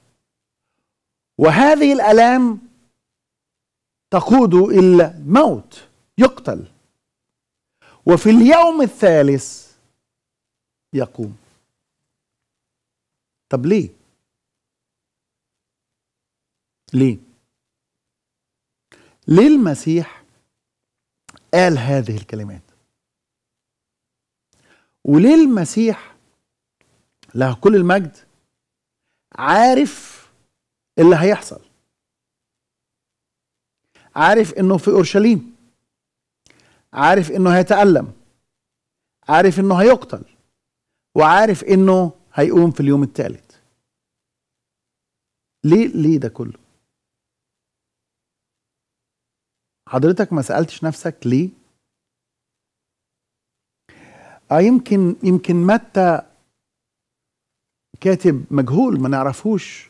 وهذه الآلام تقود إلى الموت يقتل وفي اليوم الثالث يقوم طب ليه ليه ليه المسيح قال هذه الكلمات وليه المسيح له كل المجد عارف اللي هيحصل عارف انه في اورشليم عارف انه هيتألم عارف انه هيقتل وعارف انه هيقوم في اليوم الثالث ليه ليه ده كله حضرتك ما سالتش نفسك ليه اه يمكن يمكن متى كاتب مجهول ما نعرفوش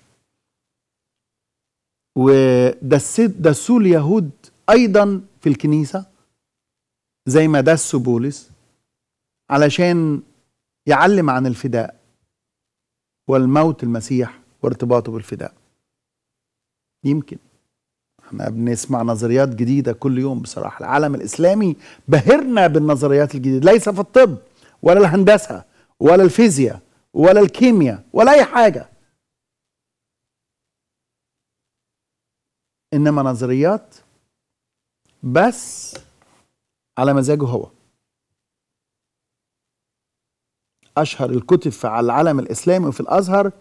ودسوا اليهود ايضا في الكنيسه زي ما دسوا بولس علشان يعلم عن الفداء والموت المسيح وارتباطه بالفداء يمكن احنا بنسمع نظريات جديدة كل يوم بصراحة العالم الإسلامي بهرنا بالنظريات الجديدة ليس في الطب ولا الهندسة ولا الفيزياء ولا الكيمياء ولا أي حاجة إنما نظريات بس على مزاجه هو أشهر الكتب في العالم الإسلامي وفي الأزهر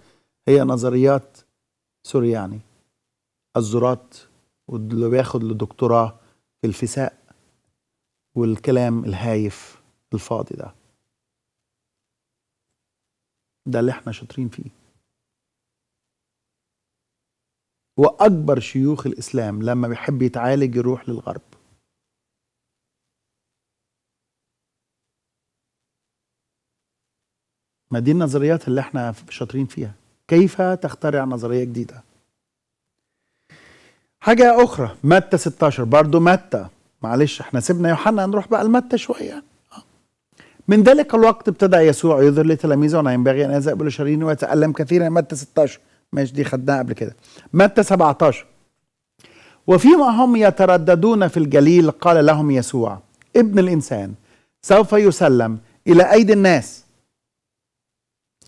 هي نظريات سورياني الزرات واللي بياخد لدكتوراه في الفساء والكلام الهايف الفاضي ده ده اللي احنا شاطرين فيه واكبر شيوخ الاسلام لما بيحب يتعالج يروح للغرب ما دي النظريات اللي احنا شاطرين فيها كيف تخترع نظريه جديده حاجة أخرى متى 16 برضو متى معلش احنا سيبنا يوحنا هنروح بقى لمتى شوية من ذلك الوقت ابتدى يسوع يظهر لتلاميذه أنه ينبغي أن يذهب إلى شرين ويتألم كثيرا متى 16 ماشي دي خدناها قبل كده متى 17 وفيما هم يترددون في الجليل قال لهم يسوع ابن الإنسان سوف يسلم إلى أيدي الناس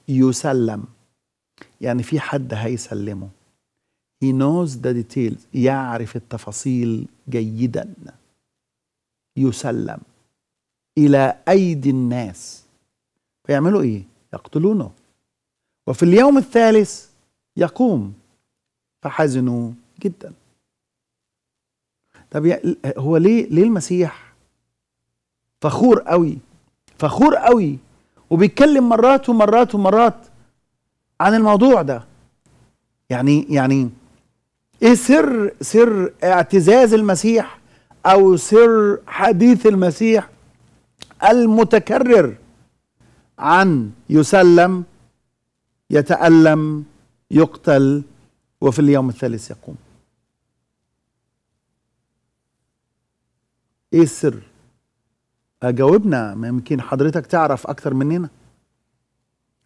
يسلم يعني في حد هيسلمه he knows the details يعرف التفاصيل جيدا يسلم إلى أيدي الناس فيعملوا إيه؟ يقتلونه وفي اليوم الثالث يقوم فحزنوا جدا طب هو ليه ليه المسيح فخور قوي فخور قوي وبيتكلم مرات ومرات ومرات عن الموضوع ده يعني يعني ايه سر سر اعتزاز المسيح او سر حديث المسيح المتكرر عن يسلم يتألم يقتل وفي اليوم الثالث يقوم ايه السر جاوبنا يمكن حضرتك تعرف اكتر مننا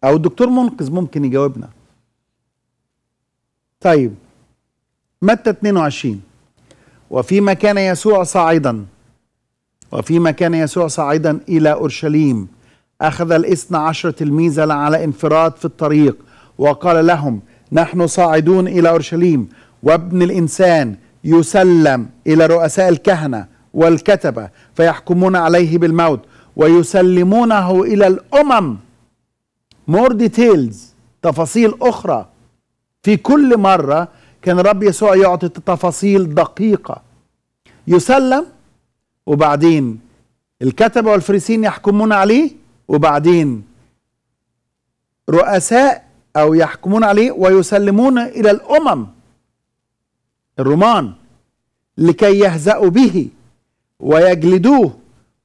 او الدكتور منقذ ممكن يجاوبنا طيب متى 22 وفيما كان يسوع صاعدا وفيما كان يسوع صاعدا إلى أورشليم أخذ الاثنى عشر تلميذا على انفراد في الطريق وقال لهم نحن صاعدون إلى أورشليم وابن الإنسان يسلم إلى رؤساء الكهنة والكتبة فيحكمون عليه بالموت ويسلمونه إلى الأمم مور ديتيلز تفاصيل أخرى في كل مرة كان الرب يسوع يعطي تفاصيل دقيقة يسلم وبعدين الكتبة والفريسين يحكمون عليه وبعدين رؤساء أو يحكمون عليه ويسلمون إلى الأمم الرومان لكي يهزأوا به ويجلدوه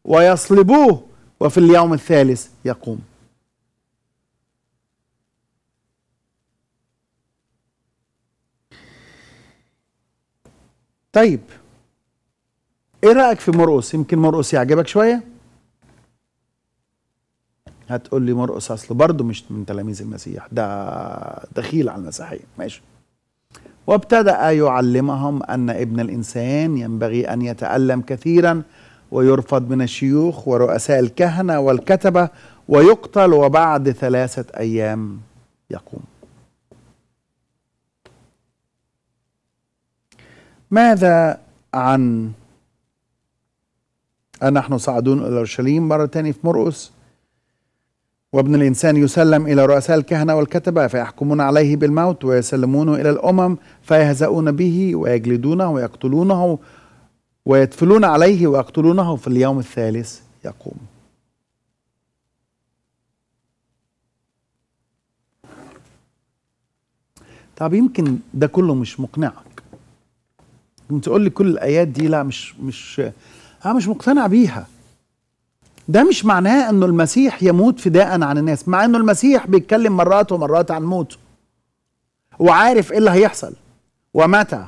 ويصلبوه وفي اليوم الثالث يقوم طيب ايه رايك في مرقص يمكن مرقص يعجبك شويه هتقول لي مرقص اصله برضه مش من تلاميذ المسيح ده دخيل على المسيحيه ماشي وابتدا يعلمهم ان ابن الانسان ينبغي ان يتالم كثيرا ويرفض من الشيوخ ورؤساء الكهنه والكتبه ويقتل وبعد ثلاثه ايام يقوم ماذا عن أن نحن صاعدون إلى أورشليم مرة ثانية في مرقس وابن الإنسان يسلم إلى رؤساء الكهنة والكتبة فيحكمون عليه بالموت ويسلمونه إلى الأمم فيهزؤون به ويجلدونه ويقتلونه ويدفلون عليه ويقتلونه في اليوم الثالث يقوم طب يمكن ده كله مش مقنعك تقول لي كل الايات دي لا مش مش انا مش مقتنع بيها ده مش معناه انه المسيح يموت فداء عن الناس مع انه المسيح بيتكلم مرات ومرات عن موته وعارف ايه اللي هيحصل ومتى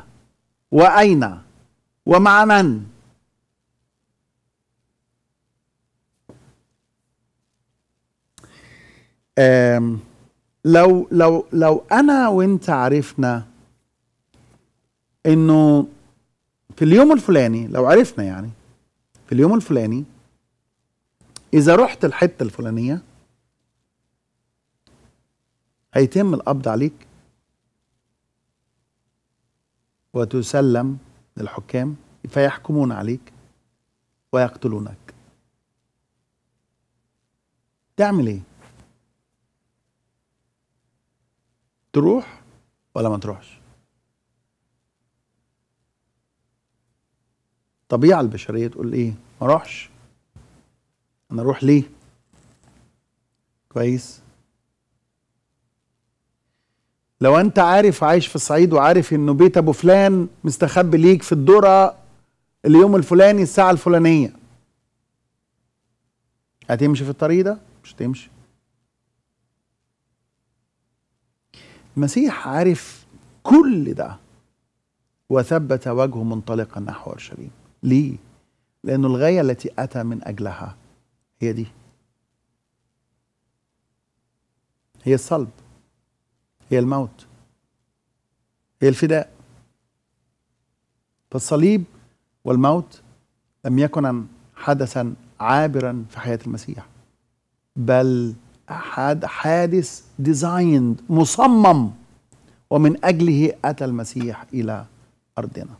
واين ومع من آم لو لو لو انا وانت عرفنا انه في اليوم الفلاني لو عرفنا يعني في اليوم الفلاني اذا رحت الحته الفلانيه هيتم القبض عليك وتسلم للحكام فيحكمون عليك ويقتلونك تعمل ايه تروح ولا ما تروحش الطبيعه البشريه تقول ايه ما اروحش انا اروح ليه كويس لو انت عارف عايش في الصعيد وعارف انه بيت ابو فلان مستخبي ليك في الدرة اليوم الفلاني الساعه الفلانيه هتمشي في الطريق ده مش هتمشي المسيح عارف كل ده وثبت وجهه منطلقا نحو اورشليم ليه؟ لأن الغاية التي أتى من أجلها هي دي هي الصلب هي الموت هي الفداء فالصليب والموت لم يكن حدثا عابرا في حياة المسيح بل حادث ديزايند مصمم ومن أجله أتى المسيح إلى أرضنا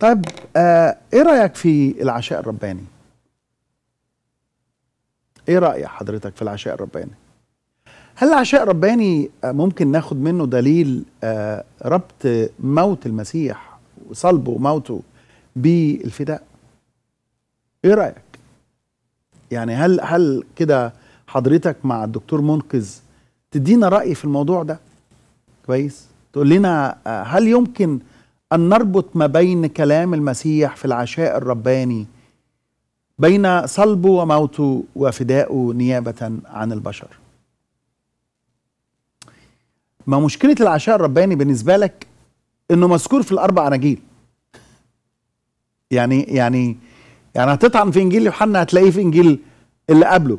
طيب آه ايه رايك في العشاء الرباني ايه راي حضرتك في العشاء الرباني هل العشاء الرباني آه، ممكن ناخد منه دليل آه ربط موت المسيح وصلبه وموته بالفداء ايه رايك يعني هل هل كده حضرتك مع الدكتور منقذ تدينا راي في الموضوع ده كويس تقول لنا آه، هل يمكن أن نربط ما بين كلام المسيح في العشاء الرباني بين صلبه وموته وفدائه نيابة عن البشر ما مشكلة العشاء الرباني بالنسبة لك انه مذكور في الاربع اناجيل يعني يعني يعني هتطعن في انجيل يوحنا هتلاقيه في انجيل اللي قبله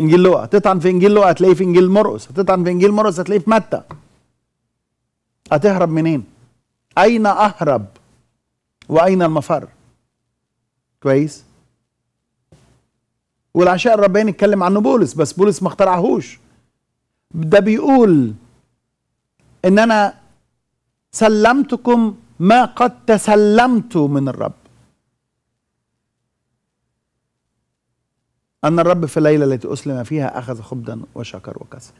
انجيل لوقا هتطعن في انجيل لوقا هتلاقيه في انجيل مرقس هتطعن في انجيل مرقس هتلاقيه في متى هتهرب منين أين أهرب وأين المفر كويس والعشاء الرباني اتكلم عنه بولس بس بولس ما اخترعهوش ده بيقول ان انا سلمتكم ما قد تسلمت من الرب ان الرب في الليله التي اسلم فيها اخذ خبزا وشكر وكسر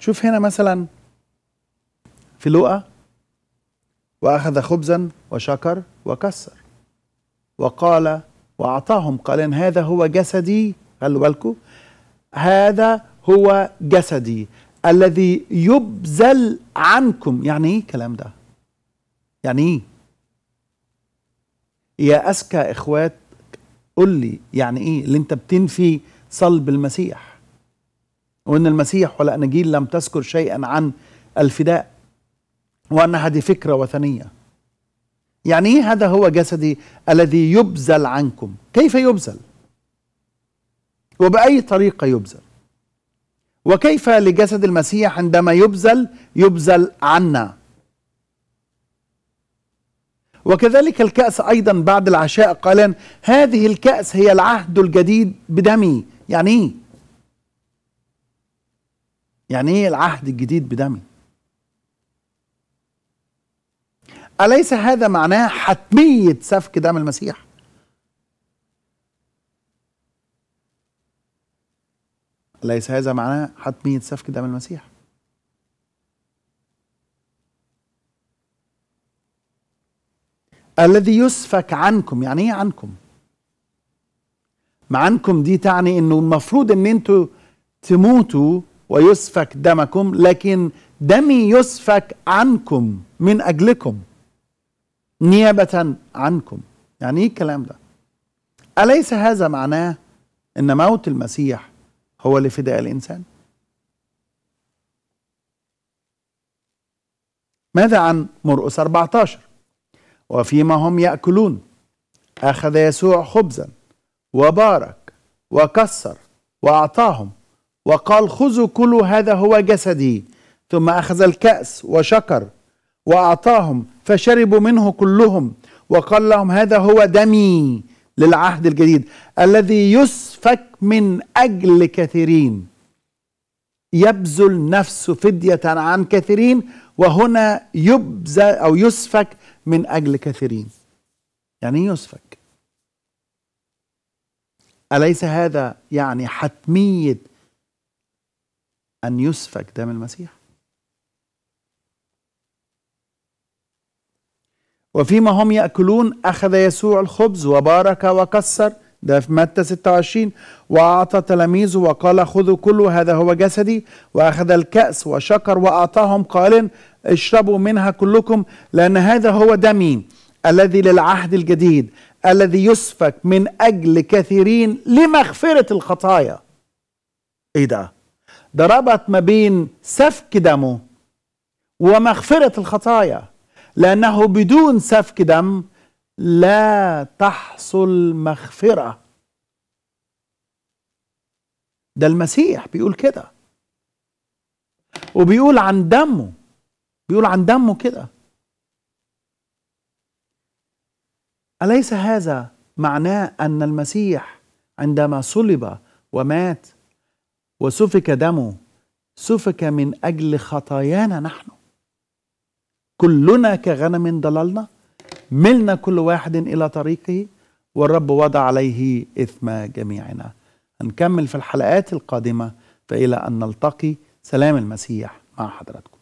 شوف هنا مثلا في لوقا وأخذ خبزا وشكر وكسر وقال وأعطاهم قال هذا هو جسدي خلوا بالكم هذا هو جسدي الذي يبذل عنكم يعني ايه الكلام ده يعني ايه يا اسكى اخوات قل لي يعني ايه اللي انت بتنفي صلب المسيح وأن المسيح والأناجيل لم تذكر شيئا عن الفداء وأنها دي فكرة وثنية يعني إيه هذا هو جسدي الذي يبذل عنكم كيف يبذل وبأي طريقة يبذل وكيف لجسد المسيح عندما يبذل يبذل عنا وكذلك الكأس أيضا بعد العشاء قالان هذه الكأس هي العهد الجديد بدمي يعني إيه يعني ايه العهد الجديد بدمي اليس هذا معناه حتميه سفك دم المسيح ليس هذا معناه حتميه سفك دم المسيح الذي يسفك عنكم يعني ايه عنكم معنكم عنكم دي تعني انه المفروض ان انتوا تموتوا ويسفك دمكم لكن دمي يسفك عنكم من أجلكم نيابة عنكم يعني إيه الكلام ده أليس هذا معناه أن موت المسيح هو لفداء الإنسان ماذا عن مرقس 14 وفيما هم يأكلون أخذ يسوع خبزا وبارك وكسر وأعطاهم وقال خذوا كلوا هذا هو جسدي ثم أخذ الكأس وشكر وأعطاهم فشربوا منه كلهم وقال لهم هذا هو دمي للعهد الجديد الذي يسفك من أجل كثيرين يبذل نفسه فدية عن كثيرين وهنا يبذل أو يسفك من أجل كثيرين يعني يسفك أليس هذا يعني حتمية أن يسفك دم المسيح وفيما هم يأكلون أخذ يسوع الخبز وبارك وكسر ده في متى 26 وأعطى تلاميذه وقال خذوا كل هذا هو جسدي وأخذ الكأس وشكر وأعطاهم قائلا اشربوا منها كلكم لأن هذا هو دمي الذي للعهد الجديد الذي يسفك من أجل كثيرين لمغفرة الخطايا إيه ده؟ ده ربط ما بين سفك دمه ومغفرة الخطايا لأنه بدون سفك دم لا تحصل مغفرة ده المسيح بيقول كده وبيقول عن دمه بيقول عن دمه كده أليس هذا معناه أن المسيح عندما صلب ومات وسفك دمه سفك من أجل خطايانا نحن كلنا كغنم ضللنا ملنا كل واحد إلى طريقه والرب وضع عليه إثم جميعنا هنكمل في الحلقات القادمة فإلى أن نلتقي سلام المسيح مع حضراتكم